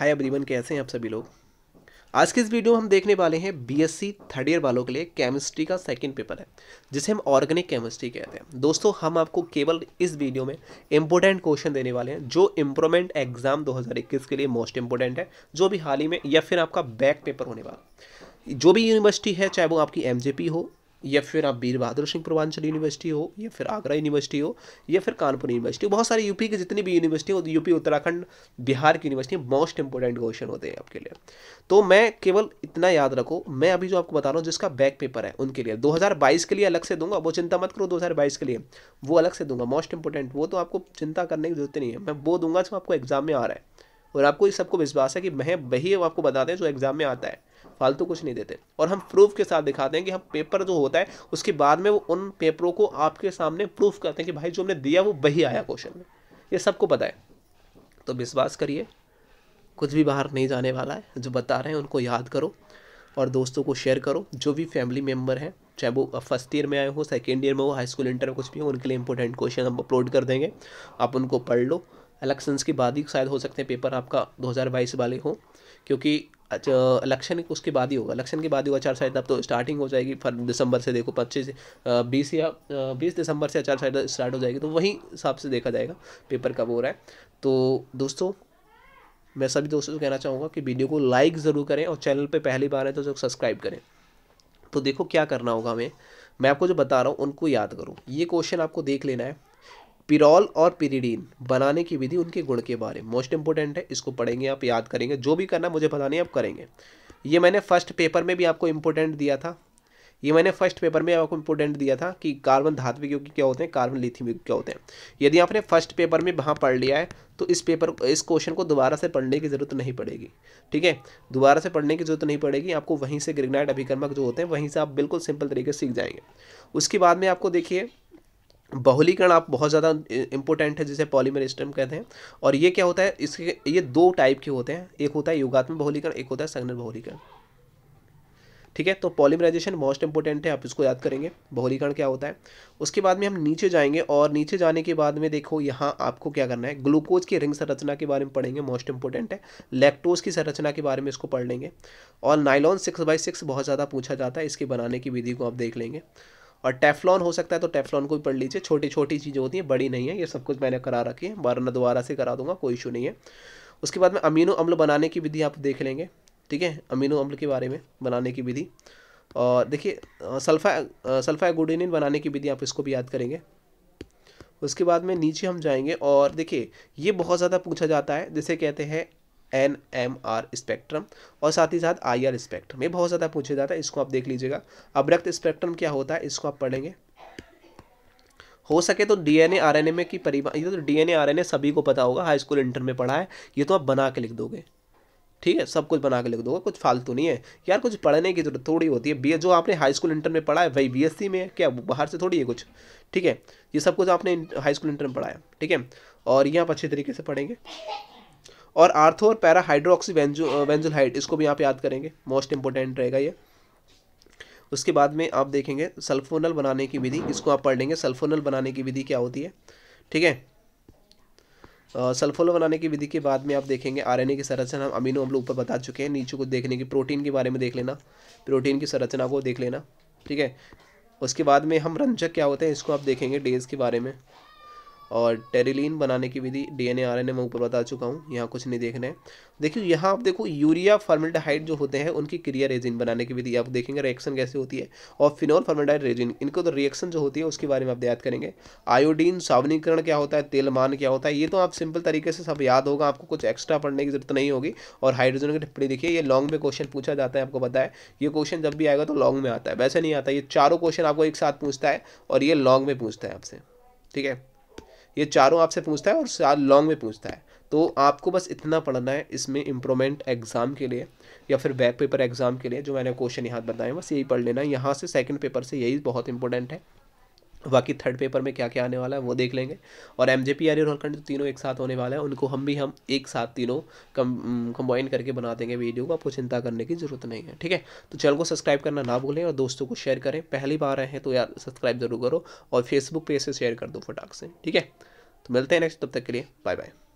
हाय अबरीबन कैसे हैं आप सभी लोग आज के इस वीडियो में हम देखने वाले हैं बीएससी थर्ड ईयर वालों के लिए केमिस्ट्री का सेकंड पेपर है जिसे हम ऑर्गेनिक केमिस्ट्री कहते हैं दोस्तों हम आपको केवल इस वीडियो में इंपॉर्टेंट क्वेश्चन देने वाले हैं जो इम्प्रूवमेंट एग्जाम 2021 के लिए मोस्ट इंपॉर्टेंट है जो भी हाल ही में या फिर आपका बैक पेपर होने वाला जो भी यूनिवर्सिटी है चाहे वो आपकी एम हो या फिर आप वीर बहादुर सिंह पूर्वांचल यूनिवर्सिटी हो या फिर आगरा यूनिवर्सिटी हो या फिर कानपुर यूनिवर्सिटी हो बहुत सारी यूपी के जितनी भी यूनिवर्सिटी हो यूपी उत्तराखंड बिहार की यूनिवर्सिटी मोस्ट इंपॉर्टेंट क्वेश्चन होते हैं आपके लिए तो मैं केवल इतना याद रखो मैं अभी जो आपको बता रहा हूँ जिसका बैक पेपर है उनके लिए दो के लिए अलग से दूंगा वो चिंता मत करो दो के लिए वो अलग से दूंगा मोस्ट इंपॉर्टेंट वो तो आपको चिंता करने की जरूरत नहीं है मैं वो दूंगा जो आपको एग्जाम में आ रहा है और आपको इस सबको विश्वास है कि मैं वही आपको बताते हैं जो एग्ज़ाम में आता है फालतू कुछ नहीं देते और हम प्रूफ के साथ दिखाते हैं कि हम पेपर जो होता है उसके बाद में वो उन पेपरों को आपके सामने प्रूफ करते हैं कि भाई जो हमने दिया वो वही आया क्वेश्चन में ये सबको पता है तो विश्वास करिए कुछ भी बाहर नहीं जाने वाला है जो बता रहे हैं उनको याद करो और दोस्तों को शेयर करो जो भी फैमिली मेम्बर हैं चाहे वो फर्स्ट ईयर में आए हो सेकेंड ईयर में हो हाई स्कूल इंटर में कुछ भी हो उनके लिए इंपॉर्टेंट क्वेश्चन हम अपलोड कर देंगे आप उनको पढ़ लो इलेक्शंस के बाद ही शायद हो सकते हैं पेपर आपका 2022 वाले हो क्योंकि इलेक्शन उसके बाद ही होगा इलेक्शन के बाद ही होगा चार साइड अब तो स्टार्टिंग हो जाएगी फर दिसंबर से देखो पच्चीस बीस या बीस दिसंबर से चार साइड स्टार्ट हो जाएगी तो वहीं हिसाब से देखा जाएगा पेपर कब हो रहा है तो दोस्तों मैं सभी दोस्तों से कहना चाहूँगा कि वीडियो को लाइक ज़रूर करें और चैनल पर पहली बार है तो सब्सक्राइब करें तो देखो क्या करना होगा हमें मैं आपको जो बता रहा हूँ उनको याद करूँ ये क्वेश्चन आपको देख लेना है पिरॉल और पिरीडीन बनाने की विधि उनके गुण के बारे में मोस्ट इंपॉर्टेंट है इसको पढ़ेंगे आप याद करेंगे जो भी करना मुझे पता नहीं आप करेंगे ये मैंने फर्स्ट पेपर में भी आपको इम्पोर्टेंट दिया था ये मैंने फर्स्ट पेपर में आपको इम्पोर्टेंट दिया था कि कार्बन धातु युग क्या होते हैं कार्बन लिथियम युग क्या होते हैं यदि आपने फर्स्ट पेपर में वहाँ पढ़ लिया है तो इस पेपर इस क्वेश्चन को दोबारा से पढ़ने की ज़रूरत नहीं पड़ेगी ठीक है दोबारा से पढ़ने की जरूरत नहीं पड़ेगी आपको वहीं से ग्रिगनाइट अभिकर्मक जो होते हैं वहीं से आप बिल्कुल सिंपल तरीके से सीख जाएंगे उसके बाद में आपको देखिए बहुलीकरण आप बहुत ज़्यादा इंपॉर्टेंट है जिसे पॉलीमेरिस्टम कहते हैं और ये क्या होता है इसके ये दो टाइप के होते हैं एक होता है युगात्मक बहुलीकरण एक होता है संघनन बहुलीकरण ठीक है तो पॉलीमराइजेशन मोस्ट इंपॉर्टेंट है आप इसको याद करेंगे बहुलीकरण क्या होता है उसके बाद में हम नीचे जाएंगे और नीचे जाने के बाद में देखो यहाँ आपको क्या करना है ग्लूकोज की रिंग संरचना के बारे में पढ़ेंगे मोस्ट इंपॉर्टेंट है लैक्टोज की संरचना के बारे में इसको पढ़ लेंगे और नाइलॉन सिक्स बाई सिक्स बहुत ज़्यादा पूछा जाता है इसके बनाने की विधि को आप देख लेंगे और टेफ्लॉन हो सकता है तो टेफ्लॉन को भी पढ़ लीजिए छोटी छोटी चीज़ें होती हैं बड़ी नहीं है ये सब कुछ मैंने करा रखी है वरना दोबारा से करा दूंगा कोई इशू नहीं है उसके बाद में अमीनो अम्ल बनाने की विधि आप देख लेंगे ठीक है अमीनो अम्ल के बारे में बनाने की विधि और देखिए सल्फा सल्फागोडिनिन बनाने की विधि आप इसको भी याद करेंगे उसके बाद में नीचे हम जाएंगे और देखिए ये बहुत ज़्यादा पूछा जाता है जिसे कहते हैं एन एम आर स्पेक्ट्रम और साथ ही साथ आई आर स्पेक्ट्रम ये बहुत ज़्यादा पूछा जाता है इसको आप देख लीजिएगा रक्त स्पेक्ट्रम क्या होता है इसको आप पढ़ेंगे हो सके तो डीएनए आरएनए में की परिभा ये तो डीएनए आरएनए सभी को पता होगा हाई स्कूल इंटर में पढ़ा है ये तो आप बना के लिख दोगे ठीक है सब कुछ बना के लिख दोगे कुछ फालतू नहीं है यार कुछ पढ़ने की जरूरत थोड़ी होती है बी जो आपने हाई स्कूल इंटर में पढ़ा है वही बीएससी में है क्या बाहर से थोड़ी है कुछ ठीक है ये सब कुछ आपने हाई स्कूल इंटर में पढ़ा है ठीक है और ये आप अच्छे तरीके से पढ़ेंगे और आर्थो और पैरा हाइड्रोक्सी हाइड इसको भी आप याद करेंगे मोस्ट इंपॉर्टेंट रहेगा ये उसके बाद में आप देखेंगे सल्फोनल बनाने की विधि इसको आप पढ़ लेंगे सल्फोनल बनाने की विधि क्या होती है ठीक है सल्फोनल बनाने की विधि के बाद में आप देखेंगे आरएनए की संरचना हम अमीनो अम्ल ऊपर बता चुके हैं नीचे को देखने की प्रोटीन के बारे में देख लेना प्रोटीन की संरचना को देख लेना ठीक है उसके बाद में हम रंजक क्या होते हैं इसको आप देखेंगे डेज के बारे में और टेरिलीन बनाने की विधि डीएनए आरएनए मैं ऊपर बता चुका हूँ यहाँ कुछ नहीं देखना है देखिए यहाँ आप देखो यूरिया फॉर्मेल्डाहाइड जो होते हैं उनकी क्रिया रेजिन बनाने की विधि आप देखेंगे रिएक्शन कैसे होती है और फिनोल फॉर्मेल्डाहाइड रेजिन इनको तो रिएक्शन जो होती है उसके बारे में आप याद करेंगे आयोडीन सावनीकरण क्या होता है तेलमान क्या होता है ये तो आप सिंपल तरीके से सब याद होगा आपको कुछ एक्स्ट्रा पढ़ने की जरूरत नहीं होगी और हाइड्रोजन की टिप्पणी देखिए ये लॉन्ग में क्वेश्चन पूछा जाता है आपको पता है ये क्वेश्चन जब भी आएगा तो लॉन्ग में आता है वैसे नहीं आता ये चारों क्वेश्चन आपको एक साथ पूछता है और ये लॉन्ग में पूछता है आपसे ठीक है ये चारों आपसे पूछता है और साल लॉन्ग में पूछता है तो आपको बस इतना पढ़ना है इसमें इम्प्रूवमेंट एग्ज़ाम के लिए या फिर बैक पेपर एग्ज़ाम के लिए जो मैंने क्वेश्चन यहाँ बताए बस यही पढ़ लेना है यहाँ से सेकंड पेपर से यही बहुत इंपॉर्टेंट है बाकी थर्ड पेपर में क्या क्या आने वाला है वो देख लेंगे और एम जे पी आर और तो तीनों एक साथ होने वाला है उनको हम भी हम एक साथ तीनों कम कंबाइन करके बना देंगे वीडियो को आपको चिंता करने की जरूरत नहीं है ठीक है तो चैनल को सब्सक्राइब करना ना भूलें और दोस्तों को शेयर करें पहली बार आए हैं तो यार सब्सक्राइब जरूर करो और फेसबुक पेज से शेयर कर दो फटाक से ठीक है तो मिलते हैं नेक्स्ट तब तक के लिए बाय बाय